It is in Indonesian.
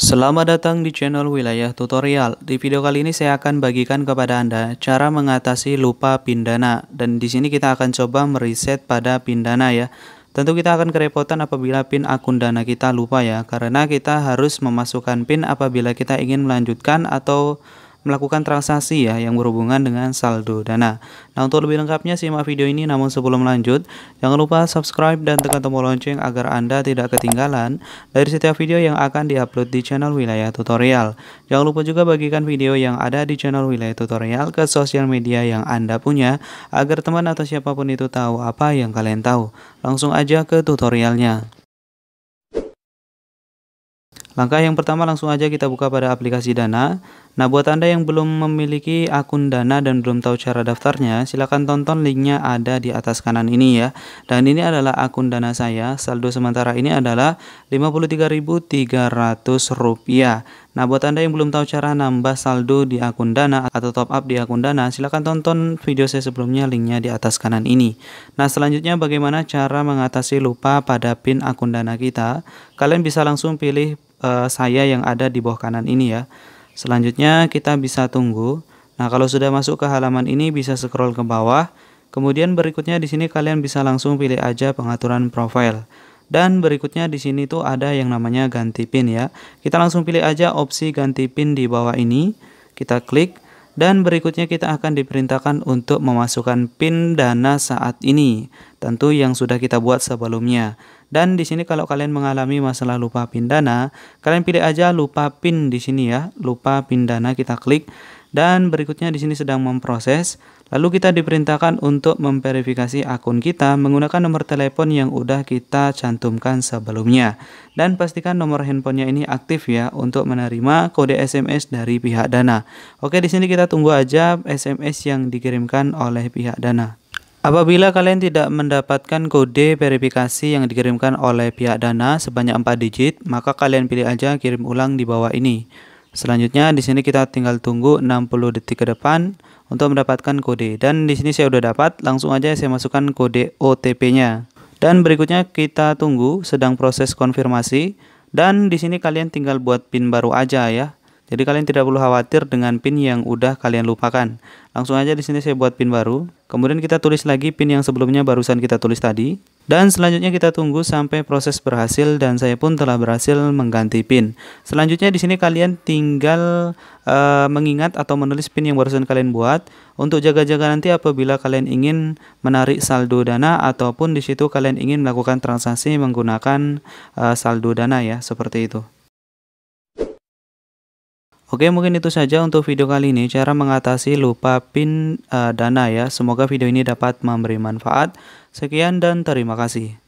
Selamat datang di channel Wilayah Tutorial. Di video kali ini saya akan bagikan kepada Anda cara mengatasi lupa pindana dan di sini kita akan coba mereset pada pindana ya. Tentu kita akan kerepotan apabila PIN akun dana kita lupa ya karena kita harus memasukkan PIN apabila kita ingin melanjutkan atau melakukan transaksi ya yang berhubungan dengan saldo dana. Nah untuk lebih lengkapnya simak video ini namun sebelum lanjut jangan lupa subscribe dan tekan tombol lonceng agar Anda tidak ketinggalan dari setiap video yang akan diupload di channel wilayah tutorial. Jangan lupa juga bagikan video yang ada di channel wilayah tutorial ke sosial media yang Anda punya agar teman atau siapapun itu tahu apa yang kalian tahu. Langsung aja ke tutorialnya. Langkah yang pertama langsung aja kita buka pada aplikasi Dana. Nah, buat Anda yang belum memiliki akun Dana dan belum tahu cara daftarnya, silahkan tonton linknya ada di atas kanan ini ya. Dan ini adalah akun Dana saya. Saldo sementara ini adalah Rp53.300. Nah, buat Anda yang belum tahu cara nambah saldo di akun Dana atau top up di akun Dana, silahkan tonton video saya sebelumnya, linknya di atas kanan ini. Nah, selanjutnya bagaimana cara mengatasi lupa pada PIN akun Dana kita? Kalian bisa langsung pilih uh, saya yang ada di bawah kanan ini ya. Selanjutnya kita bisa tunggu. Nah, kalau sudah masuk ke halaman ini bisa scroll ke bawah. Kemudian berikutnya di sini kalian bisa langsung pilih aja pengaturan profile. Dan berikutnya di sini tuh ada yang namanya ganti pin ya. Kita langsung pilih aja opsi ganti pin di bawah ini. Kita klik dan berikutnya kita akan diperintahkan untuk memasukkan pin dana saat ini, tentu yang sudah kita buat sebelumnya. Dan di sini kalau kalian mengalami masalah lupa pin Dana, kalian pilih aja lupa pin di sini ya, lupa pin Dana kita klik dan berikutnya di sini sedang memproses. Lalu kita diperintahkan untuk memverifikasi akun kita menggunakan nomor telepon yang udah kita cantumkan sebelumnya. Dan pastikan nomor handphonenya ini aktif ya untuk menerima kode SMS dari pihak Dana. Oke, di sini kita tunggu aja SMS yang dikirimkan oleh pihak Dana. Apabila kalian tidak mendapatkan kode verifikasi yang dikirimkan oleh pihak Dana sebanyak 4 digit, maka kalian pilih aja kirim ulang di bawah ini. Selanjutnya di sini kita tinggal tunggu 60 detik ke depan untuk mendapatkan kode. Dan di sini saya udah dapat, langsung aja saya masukkan kode OTP-nya. Dan berikutnya kita tunggu sedang proses konfirmasi dan di sini kalian tinggal buat pin baru aja ya. Jadi kalian tidak perlu khawatir dengan pin yang udah kalian lupakan. Langsung aja di sini saya buat pin baru. Kemudian kita tulis lagi pin yang sebelumnya barusan kita tulis tadi. Dan selanjutnya kita tunggu sampai proses berhasil dan saya pun telah berhasil mengganti pin. Selanjutnya di sini kalian tinggal uh, mengingat atau menulis pin yang barusan kalian buat untuk jaga-jaga nanti apabila kalian ingin menarik saldo dana ataupun di situ kalian ingin melakukan transaksi menggunakan uh, saldo dana ya, seperti itu. Oke, mungkin itu saja untuk video kali ini cara mengatasi lupa PIN uh, dana ya. Semoga video ini dapat memberi manfaat. Sekian dan terima kasih.